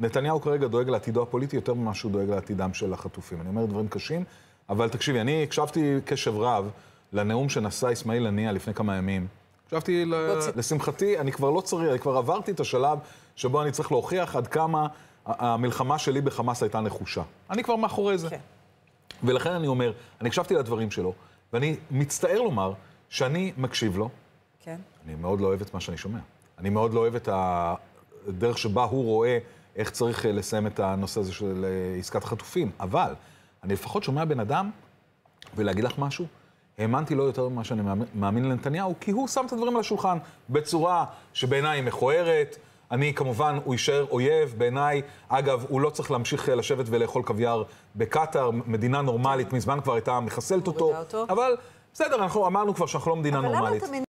נתניהו כרגע דואג לעתידו הפוליטי יותר ממה שהוא דואג לעתידם של החטופים. אני אומר דברים קשים, אבל תקשיבי, אני הקשבתי קשב רב לנאום שנשא אסמאעיל הנייה לפני כמה ימים. הקשבתי, ל... לשמחתי, אני כבר לא צריך, אני כבר עברתי את השלב שבו אני צריך להוכיח עד כמה המלחמה שלי בחמאס הייתה נחושה. אני כבר מאחורי זה. כן. ולכן אני אומר, אני הקשבתי לדברים שלו, ואני מצטער לומר שאני מקשיב לו. כן. אני מאוד לא אוהב את מה שאני שומע. אני מאוד לא אוהב את הדרך שבה הוא רואה איך צריך אה, לסיים את הנושא הזה של אה, עסקת חטופים. אבל אני לפחות שומע בן אדם, ולהגיד לך משהו, האמנתי לו לא יותר ממה שאני מאמין לנתניהו, כי הוא שם את הדברים על השולחן בצורה שבעיניי היא מכוערת. אני כמובן, הוא יישאר אויב, בעיניי, אגב, הוא לא צריך להמשיך אה, לשבת ולאכול קוויאר בקטאר, מדינה נורמלית מזמן כבר הייתה מחסלת אותו, אותו, אבל בסדר, אנחנו אמרנו כבר שאנחנו לא מדינה נורמלית.